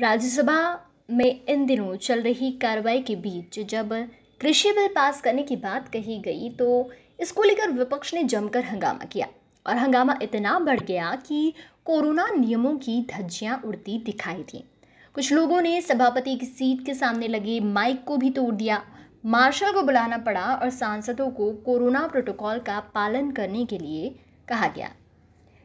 राज्यसभा में इन दिनों चल रही कार्रवाई के बीच जब कृषि बिल पास करने की बात कही गई तो इसको लेकर विपक्ष ने जमकर हंगामा किया और हंगामा इतना बढ़ गया कि कोरोना नियमों की धज्जियां उड़ती दिखाई दी कुछ लोगों ने सभापति की सीट के सामने लगे माइक को भी तोड़ दिया मार्शल को बुलाना पड़ा और सांसदों को कोरोना प्रोटोकॉल का पालन करने के लिए कहा गया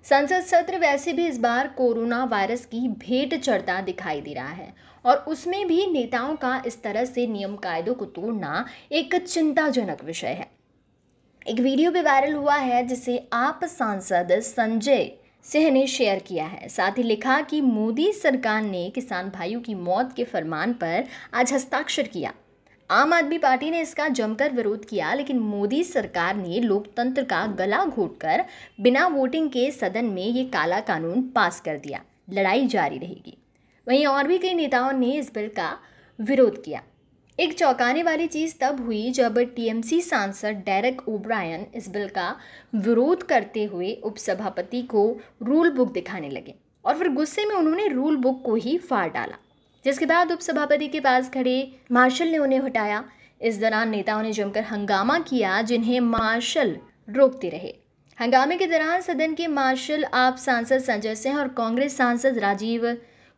संसद सत्र वैसे भी इस बार कोरोना वायरस की भेंट चढ़ता दिखाई दे रहा है और उसमें भी नेताओं का इस तरह से नियम कायदों को तोड़ना एक चिंताजनक विषय है एक वीडियो भी वायरल हुआ है जिसे आप सांसद संजय सिंह ने शेयर किया है साथ ही लिखा कि मोदी सरकार ने किसान भाइयों की मौत के फरमान पर आज हस्ताक्षर किया आम आदमी पार्टी ने इसका जमकर विरोध किया लेकिन मोदी सरकार ने लोकतंत्र का गला घोटकर बिना वोटिंग के सदन में ये काला कानून पास कर दिया लड़ाई जारी रहेगी वहीं और भी कई नेताओं ने इस बिल का विरोध किया एक चौंकाने वाली चीज़ तब हुई जब टीएमसी सांसद डेरेक ओब्रायन इस बिल का विरोध करते हुए उपसभापति को रूल बुक दिखाने लगे और फिर गुस्से में उन्होंने रूल बुक को ही फाड़ डाला जिसके बाद उपसभापति के पास खड़े मार्शल ने उन्हें हटाया इस दौरान नेताओं ने जमकर हंगामा किया जिन्हें मार्शल रोकते रहे हंगामे के दौरान सदन के मार्शल आप सांसद संजय सिंह और कांग्रेस सांसद राजीव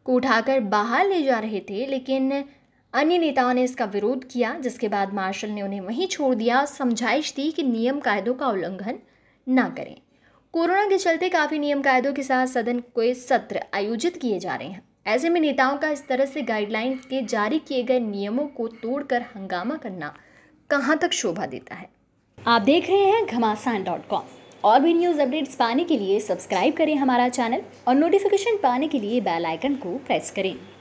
को उठाकर बाहर ले जा रहे थे लेकिन अन्य नेताओं ने इसका विरोध किया जिसके बाद मार्शल ने उन्हें वहीं छोड़ दिया और समझाइश दी कि नियम कायदों का उल्लंघन ना करें कोरोना के चलते काफ़ी नियम कायदों के साथ सदन के सत्र आयोजित किए जा रहे हैं ऐसे में नेताओं का इस तरह से गाइडलाइन के जारी किए गए नियमों को तोड़कर हंगामा करना कहाँ तक शोभा देता है आप देख रहे हैं घमासान डॉट कॉम और भी न्यूज़ अपडेट्स पाने के लिए सब्सक्राइब करें हमारा चैनल और नोटिफिकेशन पाने के लिए बेल आइकन को प्रेस करें